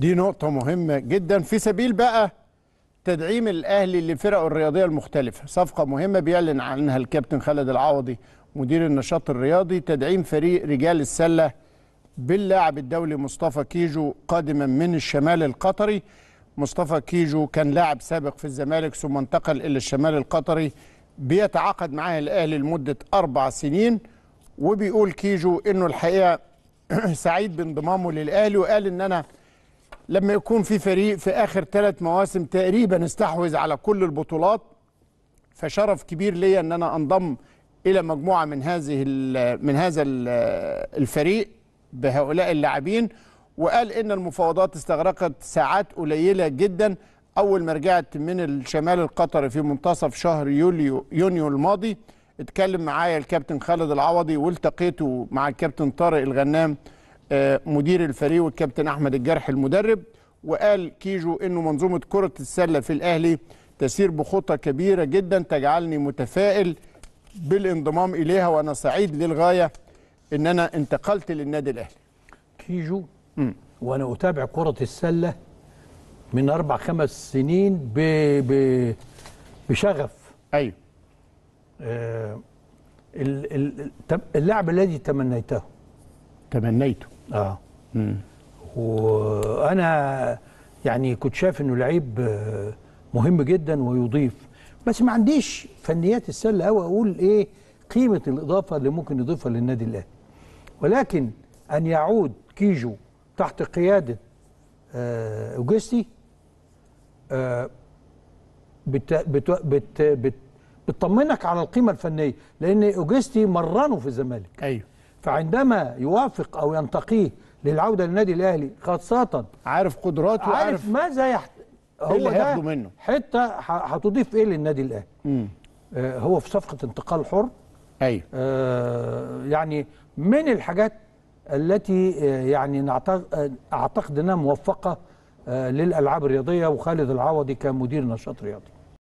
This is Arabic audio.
دي نقطة مهمة جدا في سبيل بقى تدعيم الأهلي لفرقه الرياضية المختلفة صفقة مهمة بيعلن عنها الكابتن خالد العوضي مدير النشاط الرياضي تدعيم فريق رجال السلة باللاعب الدولي مصطفى كيجو قادما من الشمال القطري مصطفى كيجو كان لاعب سابق في الزمالك ثم انتقل إلى الشمال القطري بيتعاقد معاه الأهلي لمدة أربع سنين وبيقول كيجو إنه الحقيقة سعيد بانضمامه للأهلي وقال إن أنا لما يكون في فريق في آخر ثلاث مواسم تقريبا استحوذ على كل البطولات فشرف كبير ليا ان انا انضم الى مجموعه من هذه من هذا الفريق بهؤلاء اللاعبين وقال ان المفاوضات استغرقت ساعات قليله جدا اول ما رجعت من الشمال القطري في منتصف شهر يوليو يونيو الماضي اتكلم معايا الكابتن خالد العوضي والتقيته مع الكابتن طارق الغنام آه، مدير الفريق والكابتن احمد الجرح المدرب وقال كيجو انه منظومه كره السله في الاهلي تسير بخطى كبيره جدا تجعلني متفائل بالانضمام اليها وانا سعيد للغايه ان انا انتقلت للنادي الاهلي. كيجو م. وانا اتابع كره السله من اربع خمس سنين ب... ب... بشغف. ايوه. آه اللاعب الذي تمنيته تمنيته اه مم. وانا يعني كنت شايف انه لعيب آه، مهم جدا ويضيف بس ما عنديش فنيات السله قوي اقول ايه قيمه الاضافه اللي ممكن يضيفها للنادي الاهلي ولكن ان يعود كيجو تحت قياده آه، اوجستي آه بت بت بت بت بتطمنك على القيمه الفنيه لان اوجستي مرنه في الزمالك ايوه فعندما يوافق أو ينتقيه للعودة للنادي الأهلي خاصة عارف قدراته عارف, عارف ماذا يحت... إيه هو اللي هياخده منه حتة هتضيف إيه للنادي الأهلي مم. آه هو في صفقة انتقال حر أيوه آه يعني من الحاجات التي آه، يعني آه، اعتقد انها موفقه آه، للالعاب الرياضيه وخالد العوضي كمدير نشاط رياضي